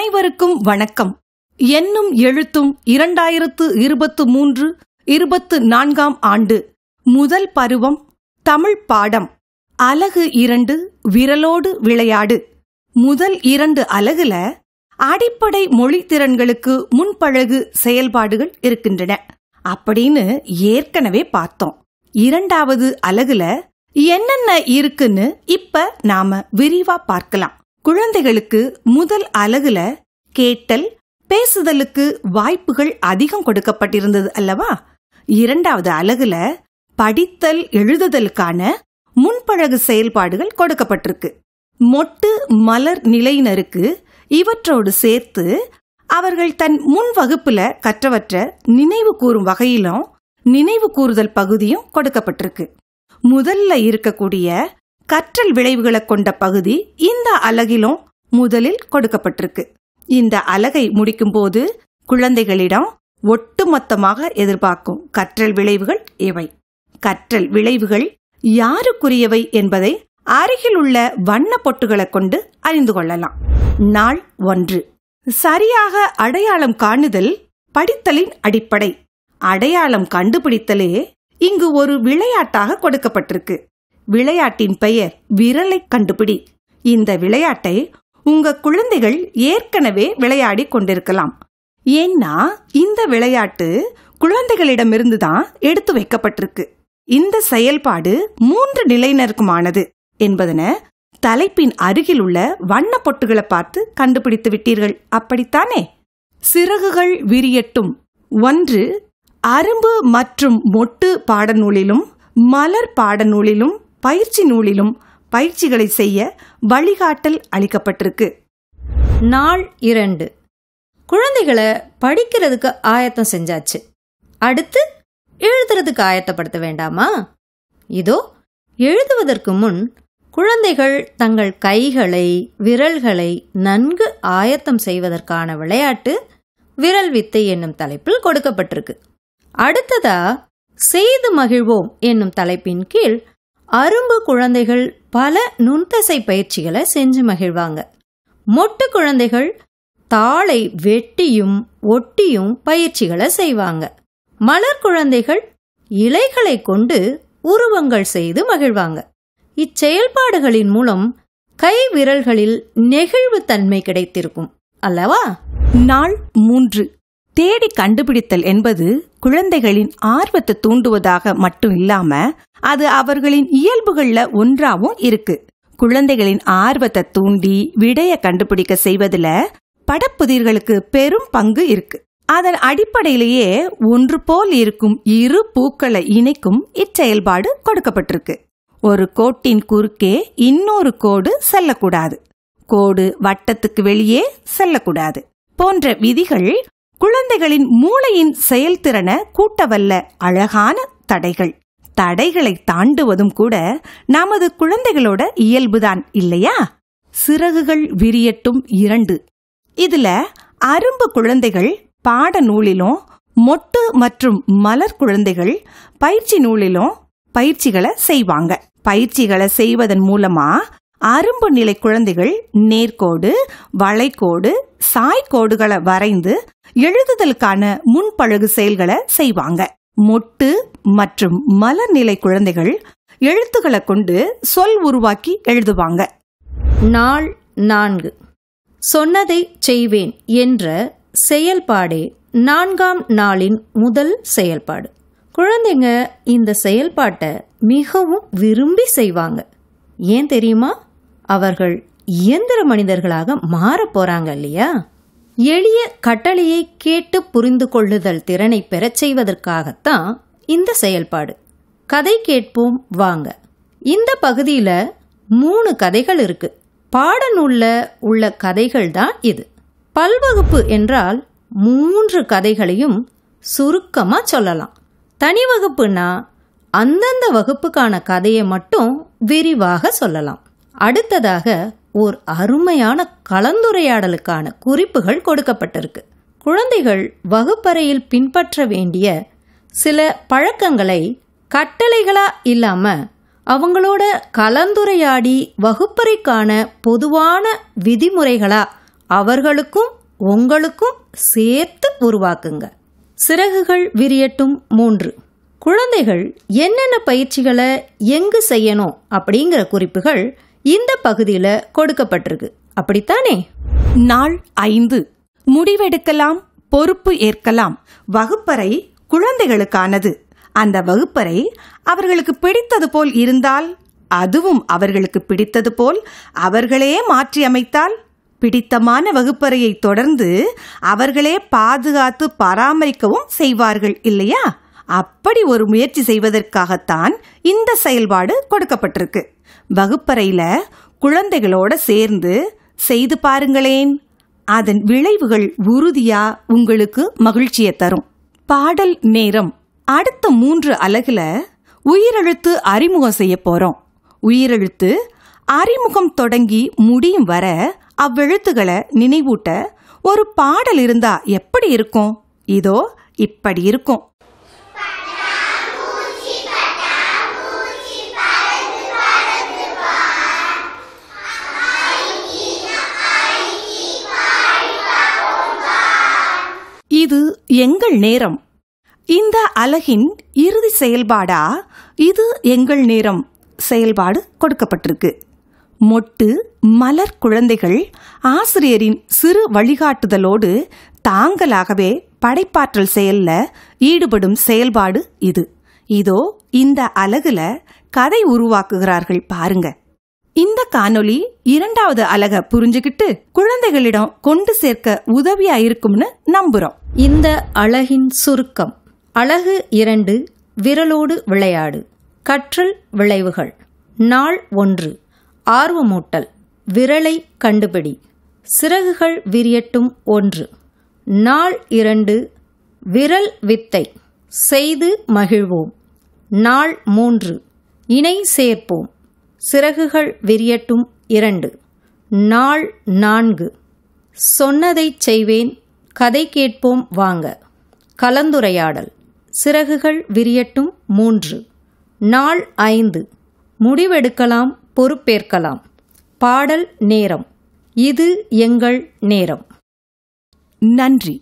அனைவருக்கும் வணக்கம் என்னும் எழுத்தும் இரண்டாயிரத்து இருபத்து மூன்று இருபத்து நான்காம் ஆண்டு முதல் பருவம் தமிழ் பாடம் அலகு இரண்டு விரலோடு விளையாடு முதல் இரண்டு அலகுல அடிப்படை மொழி திறன்களுக்கு முன்பழகு செயல்பாடுகள் இருக்கின்றன அப்படின்னு ஏற்கனவே பார்த்தோம் இரண்டாவது அலகுல என்னென்ன இருக்குன்னு இப்ப நாம விரிவா பார்க்கலாம் குழந்தைகளுக்கு முதல் அலகுல கேட்டல் பேசுதலுக்கு வாய்ப்புகள் அதிகம் கொடுக்கப்பட்டிருந்தது அல்லவா இரண்டாவது அலகுல படித்தல் எழுதுதலுக்கான முன்பழகு செயல்பாடுகள் கொடுக்கப்பட்டிருக்கு மொட்டு மலர் நிலையினருக்கு இவற்றோடு சேர்த்து அவர்கள் தன் முன் வகுப்புல கற்றவற்ற நினைவு கூறும் வகையிலும் நினைவு கூறுதல் பகுதியும் கொடுக்கப்பட்டிருக்கு முதல்ல இருக்கக்கூடிய கற்றல் விளைவுகளை கொண்ட பகுதி இந்த அலகிலும் முதலில் கொடுக்கப்பட்டிருக்கு இந்த அலகை முடிக்கும்போது குழந்தைகளிடம் ஒட்டுமொத்தமாக எதிர்பார்க்கும் கற்றல் விளைவுகள் எவை கற்றல் விளைவுகள் யாருக்குரியவை என்பதை அருகில் உள்ள வண்ண பொட்டுகளை கொண்டு அறிந்து கொள்ளலாம் நாள் ஒன்று சரியாக அடையாளம் காணுதல் படித்தலின் அடிப்படை அடையாளம் கண்டுபிடித்தலே இங்கு ஒரு விளையாட்டாக கொடுக்கப்பட்டிருக்கு விளையாட்டின் பெயர் விரலை கண்டுபிடி இந்த விளையாட்டை உங்க குழந்தைகள் ஏற்கனவே விளையாடி கொண்டிருக்கலாம் ஏன்னா இந்த விளையாட்டு குழந்தைகளிடமிருந்து தான் எடுத்து வைக்கப்பட்டிருக்கு இந்த செயல்பாடு மூன்று நிலையினருக்குமானது என்பதன தலைப்பின் அருகில் உள்ள வண்ண பொட்டுகளை பார்த்து கண்டுபிடித்து விட்டீர்கள் அப்படித்தானே சிறகுகள் விரியட்டும் ஒன்று அரும்பு மற்றும் மொட்டு பாடநூலிலும் மலர் பாடநூலிலும் பயிற்சி நூலிலும் பயிற்சிகளை செய்ய வழிகாட்டல் அளிக்கப்பட்டிருக்கு நாள் இரண்டு குழந்தைகளை படிக்கிறதுக்கு ஆயத்தம் செஞ்சாச்சு அடுத்து எழுதுறதுக்கு ஆயத்தப்படுத்த வேண்டாமா இதோ எழுதுவதற்கு முன் குழந்தைகள் தங்கள் கைகளை விரல்களை நன்கு ஆயத்தம் செய்வதற்கான விளையாட்டு விரல் வித்தை என்னும் தலைப்பில் கொடுக்கப்பட்டிருக்கு அடுத்ததா செய்து மகிழ்வோம் என்னும் தலைப்பின் கீழ் அரும்பு குழந்தைகள் பல நுண்தசை பயிற்சிகளை செஞ்சு மகிழ்வாங்க மொட்டு குழந்தைகள் தாளை வெட்டியும் ஒட்டியும் பயிற்சிகளை செய்வாங்க மலர் குழந்தைகள் இலைகளை கொண்டு உருவங்கள் செய்து மகிழ்வாங்க இச்செயல்பாடுகளின் மூலம் கை விரல்களில் நெகிழ்வு தன்மை கிடைத்திருக்கும் அல்லவா நாள் மூன்று தேடி கண்டுபிடித்தல் என்பது குழந்தைகளின் ஆர்வத்தை தூண்டுவதாக மட்டும் இல்லாம அது அவர்களின் இயல்புகள்ல ஒன்றாவும் இருக்கு குழந்தைகளின் ஆர்வத்தை தூண்டி விடைய கண்டுபிடிக்க செய்வதுல படப்புதிர்களுக்கு பெரும் பங்கு இருக்கு அதன் அடிப்படையிலேயே ஒன்று போல் இருக்கும் இரு பூக்களை இணைக்கும் இச்செயல்பாடு கொடுக்கப்பட்டிருக்கு ஒரு கோட்டின் குறுக்கே இன்னொரு கோடு செல்லக்கூடாது கோடு வட்டத்துக்கு வெளியே செல்லக்கூடாது போன்ற விதிகள் குழந்தைகளின் மூளையின் செயல்திறனை கூட்டவல்ல அழகான தடைகள் தடைகளை தாண்டுவதும் கூட நமது குழந்தைகளோட இயல்புதான் இல்லையா சிறகுகள் விரியட்டும் இரண்டு இதுல அரும்பு குழந்தைகள் பாட நூலிலும் மொட்டு மற்றும் மலர் குழந்தைகள் பயிற்சி நூலிலும் பயிற்சிகளை செய்வாங்க பயிற்சிகளை செய்வதன் மூலமா அரும்பு நிலை குழந்தைகள் நேர்கோடு வளைக்கோடு சாய்கோடுகளை வரைந்து எழுதுதலுக்கான முன்பழகு செயல்களை செய்வாங்க மொட்டு மற்றும் மலர்நிலை குழந்தைகள் எழுத்துக்களை கொண்டு சொல் உருவாக்கி எழுதுவாங்க நாள் நான்கு சொன்னதை செய்வேன் என்ற செயல்பாடே நான்காம் நாளின் முதல் செயல்பாடு குழந்தைங்க இந்த செயல்பாட்டை மிகவும் விரும்பி செய்வாங்க ஏன் தெரியுமா அவர்கள் இயந்திர மனிதர்களாக மாற போறாங்க இல்லையா எளிய கட்டளையை கேட்டு புரிந்து கொள்ளுதல் திறனை பெறச் செய்வதற்காகத்தான் இந்த செயல்பாடு கதை கேட்போம் வாங்க இந்த பகுதியில் மூணு கதைகள் இருக்கு பாடநூல்ல உள்ள கதைகள் தான் இது பல்வகுப்பு என்றால் மூன்று கதைகளையும் சுருக்கமாக சொல்லலாம் தனி வகுப்புனா அந்தந்த வகுப்புக்கான கதையை மட்டும் விரிவாக சொல்லலாம் அடுத்ததாக ஓர் அருமையான கலந்துரையாடலுக்கான குறிப்புகள் கொடுக்கப்பட்டிருக்கு குழந்தைகள் வகுப்பறையில் பின்பற்ற வேண்டிய சில பழக்கங்களை கட்டளைகளா இல்லாம அவங்களோட கலந்துரையாடி வகுப்பறைக்கான பொதுவான விதிமுறைகளா அவர்களுக்கும் உங்களுக்கும் சேர்த்து உருவாக்குங்க சிறகுகள் விரியட்டும் மூன்று குழந்தைகள் என்னென்ன பயிற்சிகளை எங்கு செய்யணும் அப்படிங்கிற குறிப்புகள் இந்த பகுதியில் கொடுக்கப்பட்டிருக்கு அப்படித்தானே நாள் ஐந்து முடிவெடுக்கலாம் பொறுப்பு ஏற்கலாம் வகுப்பறை குழந்தைகளுக்கானது அந்த வகுப்பறை அவர்களுக்கு பிடித்தது போல் இருந்தால் அதுவும் அவர்களுக்கு பிடித்தது போல் அவர்களே மாற்றி அமைத்தால் பிடித்தமான வகுப்பறையை தொடர்ந்து அவர்களே பாதுகாத்து பராமரிக்கவும் செய்வார்கள் இல்லையா அப்படி ஒரு முயற்சி செய்வதற்காகத்தான் இந்த செயல்பாடு கொடுக்கப்பட்டிருக்கு வகுப்பறையில் குழந்தைகளோட சேர்ந்து செய்து பாருங்களேன் அதன் விளைவுகள் உறுதியா உங்களுக்கு மகிழ்ச்சியை தரும் பாடல் நேரம் அடுத்த மூன்று அலகுல உயிரெழுத்து அறிமுகம் செய்ய போறோம் உயிரெழுத்து அறிமுகம் தொடங்கி முடியும் வர அவ்வெழுத்துகளை நினைவூட்ட ஒரு பாடல் இருந்தா எப்படி இருக்கும் இதோ இப்படி இருக்கும் இது எங்கள் நேரம் இந்த அலகின் இறுதி செயல்பாடா இது எங்கள் நேரம் செயல்பாடு கொடுக்கப்பட்டிருக்கு மொட்டு மலர் குழந்தைகள் ஆசிரியரின் சிறு வழிகாட்டுதலோடு தாங்களாகவே படைப்பாற்றல் செயல்ல ஈடுபடும் செயல்பாடு இது இதோ இந்த அலகுல கதை உருவாக்குகிறார்கள் பாருங்க இந்த காணொலி இரண்டாவது அழக புரிஞ்சுக்கிட்டு குழந்தைகளிடம் கொண்டு சேர்க்க உதவியா இருக்கும்னு நம்புறோம் இந்த அழகின் சுருக்கம் அழகு இரண்டு விரலோடு விளையாடு கற்றல் விளைவுகள் நாள் ஒன்று ஆர்வமூட்டல் விரலை கண்டுபிடி சிறகுகள் விரியட்டும் ஒன்று நாள் இரண்டு விரல் வித்தை செய்து மகிழ்வோம் நாள் மூன்று இணை சேர்ப்போம் சிறகுகள் விரியட்டும் இரண்டு நாள் நான்கு சொன்னதை செய்வேன் கதை கேட்போம் வாங்க கலந்துரையாடல் சிறகுகள் விரியட்டும் மூன்று நாள் ஐந்து முடிவெடுக்கலாம் பொறுப்பேற்கலாம் பாடல் நேரம் இது எங்கள் நேரம் நன்றி